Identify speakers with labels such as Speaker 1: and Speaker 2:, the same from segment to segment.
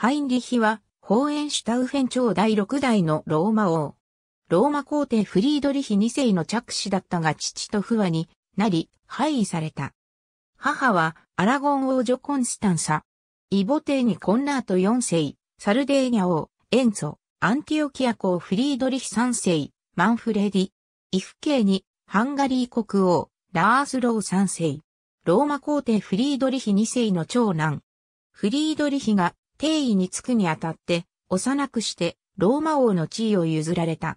Speaker 1: ハインリヒは、ホーエンシュタウフェン朝第六代のローマ王。ローマ皇帝フリードリヒ2世の着手だったが父と不和になり、廃位された。母は、アラゴン王女コンスタンサ。イボ帝にコンラート4世、サルデーニャ王、エンゾ、アンティオキア公フリードリヒ3世、マンフレディ。イフ系に、ハンガリー国王、ラースロー3世。ローマ皇帝フリードリヒ2世の長男。フリードリヒが帝位につくにあたって、幼くしてローマ王の地位を譲られた。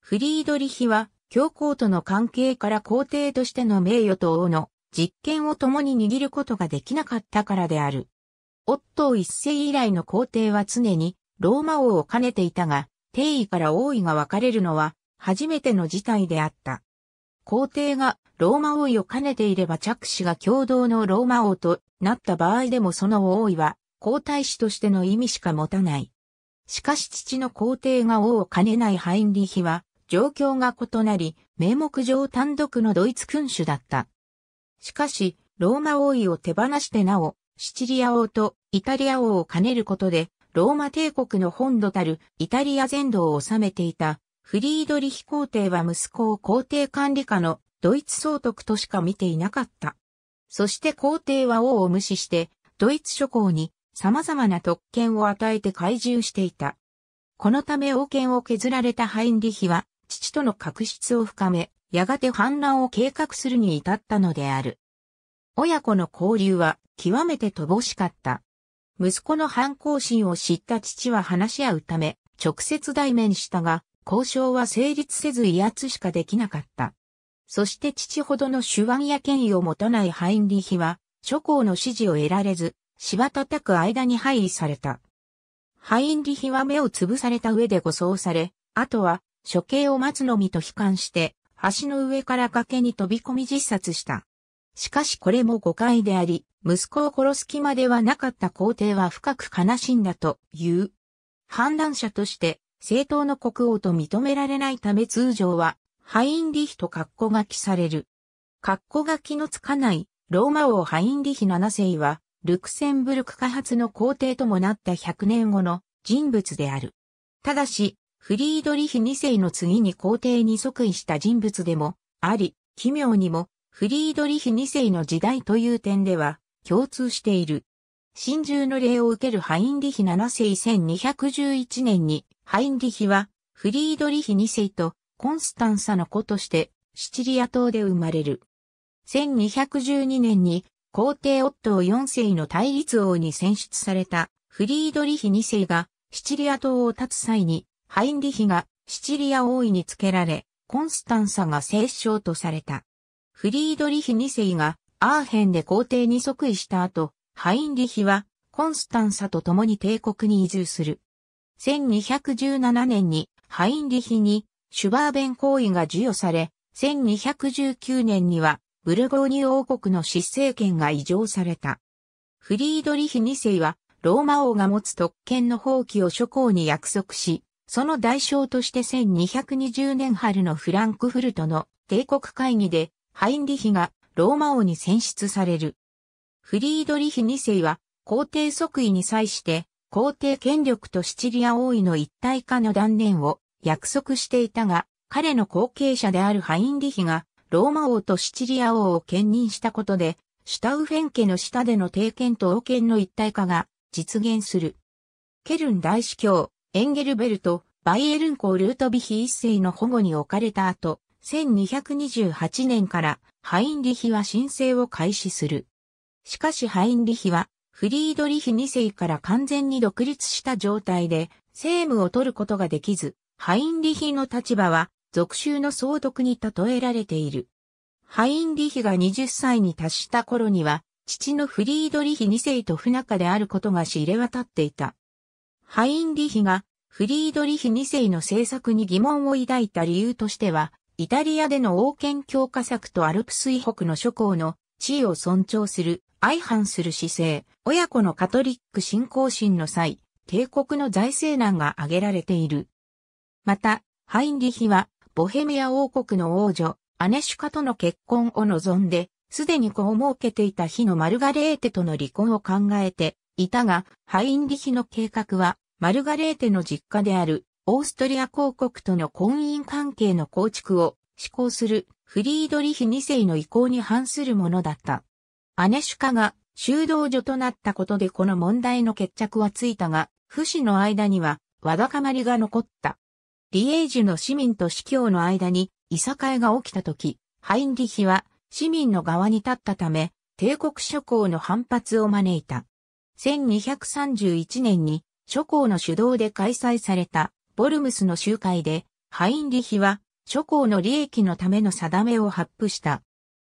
Speaker 1: フリードリヒは、教皇との関係から皇帝としての名誉と王の実権を共に握ることができなかったからである。オットー一世以来の皇帝は常にローマ王を兼ねていたが、帝位から王位が分かれるのは初めての事態であった。皇帝がローマ王位を兼ねていれば着手が共同のローマ王となった場合でもその王位は皇太子としての意味しか持たない。しかし父の皇帝が王を兼ねないハインリヒは、状況が異なり、名目上単独のドイツ君主だった。しかし、ローマ王位を手放してなお、シチリア王とイタリア王を兼ねることで、ローマ帝国の本土たるイタリア全土を治めていたフリードリヒ皇帝は息子を皇帝管理下のドイツ総督としか見ていなかった。そして皇帝は王を無視してドイツ諸侯に様々な特権を与えて懐柔していた。このため王権を削られたハインリヒは、父との確執を深め、やがて反乱を計画するに至ったのである。親子の交流は極めて乏しかった。息子の反抗心を知った父は話し合うため、直接対面したが、交渉は成立せず威圧しかできなかった。そして父ほどの手腕や権威を持たないハインリヒは、諸侯の支持を得られず、芝叩く間に配位された。ハインリヒは目をつぶされた上で護送され、あとは処刑を待つのみと悲観して、橋の上から崖に飛び込み自殺した。しかしこれも誤解であり、息子を殺す気まではなかった皇帝は深く悲しんだという。反乱者として、正当の国王と認められないため通常は、ハインリヒと格好書きされる。格好書きのつかない、ローマ王ハインリヒ7世は、ルクセンブルク開発の皇帝ともなった100年後の人物である。ただし、フリードリヒ2世の次に皇帝に即位した人物でもあり、奇妙にもフリードリヒ2世の時代という点では共通している。真珠の礼を受けるハインリヒ7世1211年に、ハインリヒはフリードリヒ2世とコンスタンサの子としてシチリア島で生まれる。1212年に皇帝オットー4世の対立王に選出されたフリードリヒ2世がシチリア島を立つ際にハインリヒがシチリア王位につけられ、コンスタンサが聖将とされた。フリードリヒ2世がアーヘンで皇帝に即位した後、ハインリヒはコンスタンサと共に帝国に移住する。1217年にハインリヒにシュバーベン行為が授与され、1219年にはブルゴーニュ王国の執政権が移譲された。フリードリヒ2世は、ローマ王が持つ特権の放棄を諸侯に約束し、その代償として1220年春のフランクフルトの帝国会議で、ハインリヒがローマ王に選出される。フリードリヒ2世は、皇帝即位に際して、皇帝権力とシチリア王位の一体化の断念を約束していたが、彼の後継者であるハインリヒがローマ王とシチリア王を兼任したことで、シュタウフェン家の下での帝権と王権の一体化が実現する。ケルン大司教、エンゲルベルト、バイエルン公ルートビヒ一世の保護に置かれた後、1228年からハインリヒは申請を開始する。しかしハインリヒはフリードリヒ二世から完全に独立した状態で政務を取ることができず、ハインリヒの立場は俗州の総督に例えられている。ハインリヒが20歳に達した頃には、父のフリードリヒ2世と不仲であることが知れ渡っていた。ハインリヒがフリードリヒ2世の政策に疑問を抱いた理由としては、イタリアでの王権強化策とアルプス以北の諸侯の地位を尊重する、相反する姿勢、親子のカトリック信仰心の際、帝国の財政難が挙げられている。また、ハインリヒはボヘミア王国の王女、アネシュカとの結婚を望んで、すでに子を設けていた日のマルガレーテとの離婚を考えていたが、ハインリヒの計画は、マルガレーテの実家であるオーストリア公国との婚姻関係の構築を施行するフリードリヒ2世の意向に反するものだった。アネシュカが修道女となったことでこの問題の決着はついたが、不死の間にはわだかまりが残った。リエージュの市民と司教の間にいさかいが起きた時、ハインリヒは市民の側に立ったため、帝国諸侯の反発を招いた。1231年に諸侯の主導で開催されたボルムスの集会で、ハインリヒは諸侯の利益のための定めを発布した。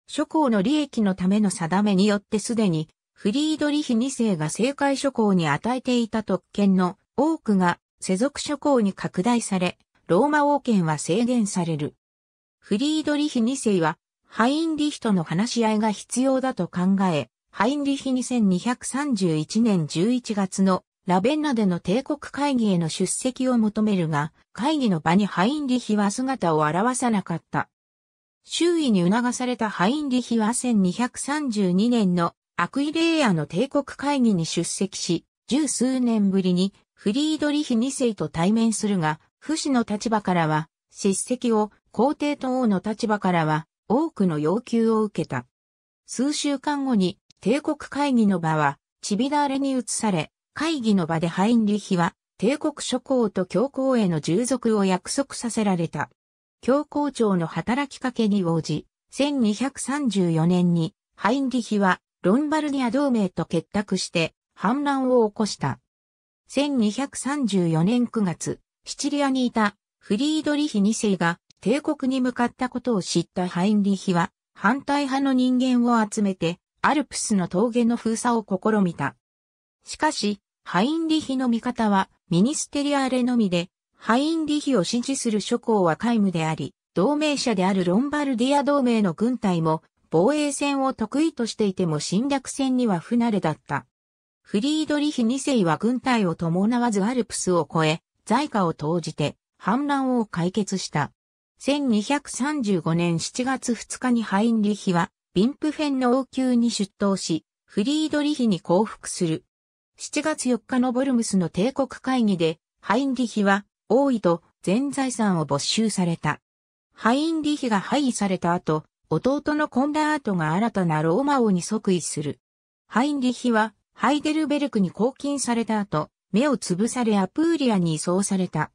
Speaker 1: 諸侯の利益のための定めによってすでにフリードリヒ2世が政界諸侯に与えていた特権の多くが世俗諸侯に拡大され、ローマ王権は制限される。フリードリヒ2世は、ハインリヒとの話し合いが必要だと考え、ハインリヒ2231年11月のラベンナでの帝国会議への出席を求めるが、会議の場にハインリヒは姿を現さなかった。周囲に促されたハインリヒは1232年のアクイレイアの帝国会議に出席し、十数年ぶりにフリードリヒ2世と対面するが、不死の立場からは、叱責を、皇帝と王の立場からは、多くの要求を受けた。数週間後に、帝国会議の場は、チビダーレに移され、会議の場でハインリヒは、帝国諸侯と教皇への従属を約束させられた。教皇庁の働きかけに応じ、1234年に、ハインリヒは、ロンバルニア同盟と結託して、反乱を起こした。1234年9月、シチリアにいたフリードリヒ2世が帝国に向かったことを知ったハインリヒは反対派の人間を集めてアルプスの峠の封鎖を試みた。しかし、ハインリヒの味方はミニステリアーレのみで、ハインリヒを支持する諸侯は皆無であり、同盟者であるロンバルディア同盟の軍隊も防衛戦を得意としていても侵略戦には不慣れだった。フリードリヒ2世は軍隊を伴わずアルプスを越え、在下を投じて反乱を解決した。1235年7月2日にハインリヒは、ビンプフェンの王宮に出頭し、フリードリヒに降伏する。7月4日のボルムスの帝国会議で、ハインリヒは、王位と全財産を没収された。ハインリヒが廃位された後、弟のコンアートが新たなローマ王に即位する。ハインリヒは、ハイデルベルクに拘禁された後、目をつぶされアプーリアに移送された。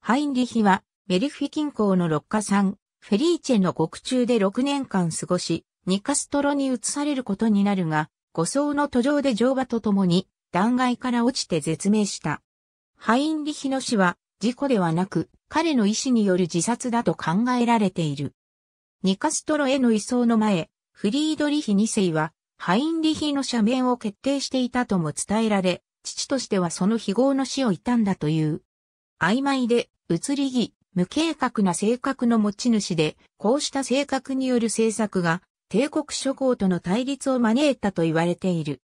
Speaker 1: ハインリヒは、メルフィ近郊の六さん、フェリーチェの獄中で6年間過ごし、ニカストロに移されることになるが、護送の途上で乗馬と共に、断崖から落ちて絶命した。ハインリヒの死は、事故ではなく、彼の意思による自殺だと考えられている。ニカストロへの移送の前、フリードリヒ2世は、ハインリヒの赦免を決定していたとも伝えられ、父としてはその非業の死を悼んだという。曖昧で、移り気、無計画な性格の持ち主で、こうした性格による政策が、帝国諸侯との対立を招いたと言われている。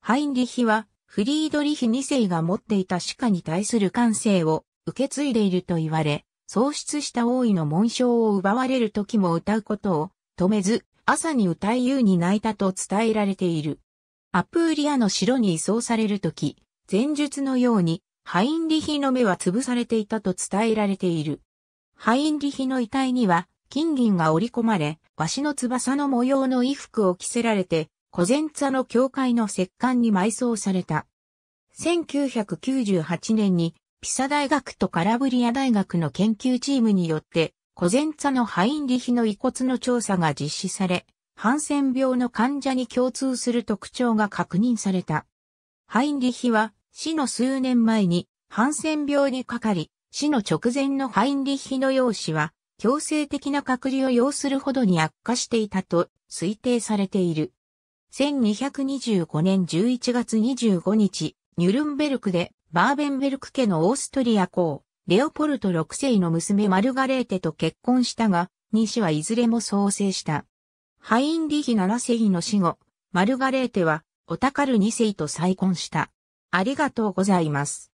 Speaker 1: ハインリヒは、フリードリヒ2世が持っていた歯科に対する感性を受け継いでいると言われ、喪失した王位の紋章を奪われる時も歌うことを止めず、朝に歌い優に泣いたと伝えられている。アプーリアの城に移送されるとき、前述のように、ハインリヒの目は潰されていたと伝えられている。ハインリヒの遺体には、金銀が織り込まれ、わしの翼の模様の衣服を着せられて、コゼンツァの教会の石棺に埋葬された。1998年に、ピサ大学とカラブリア大学の研究チームによって、コゼンツァのハインリヒの遺骨の調査が実施され、ハンセン病の患者に共通する特徴が確認された。ハインリヒは死の数年前にハンセン病にかかり、死の直前のハインリヒの容姿は強制的な隔離を要するほどに悪化していたと推定されている。1225年11月25日、ニュルンベルクでバーベンベルク家のオーストリア公、レオポルト6世の娘マルガレーテと結婚したが、2子はいずれも創生した。ハインリヒ7世の死後、マルガレーテは、オタカル2世と再婚した。ありがとうございます。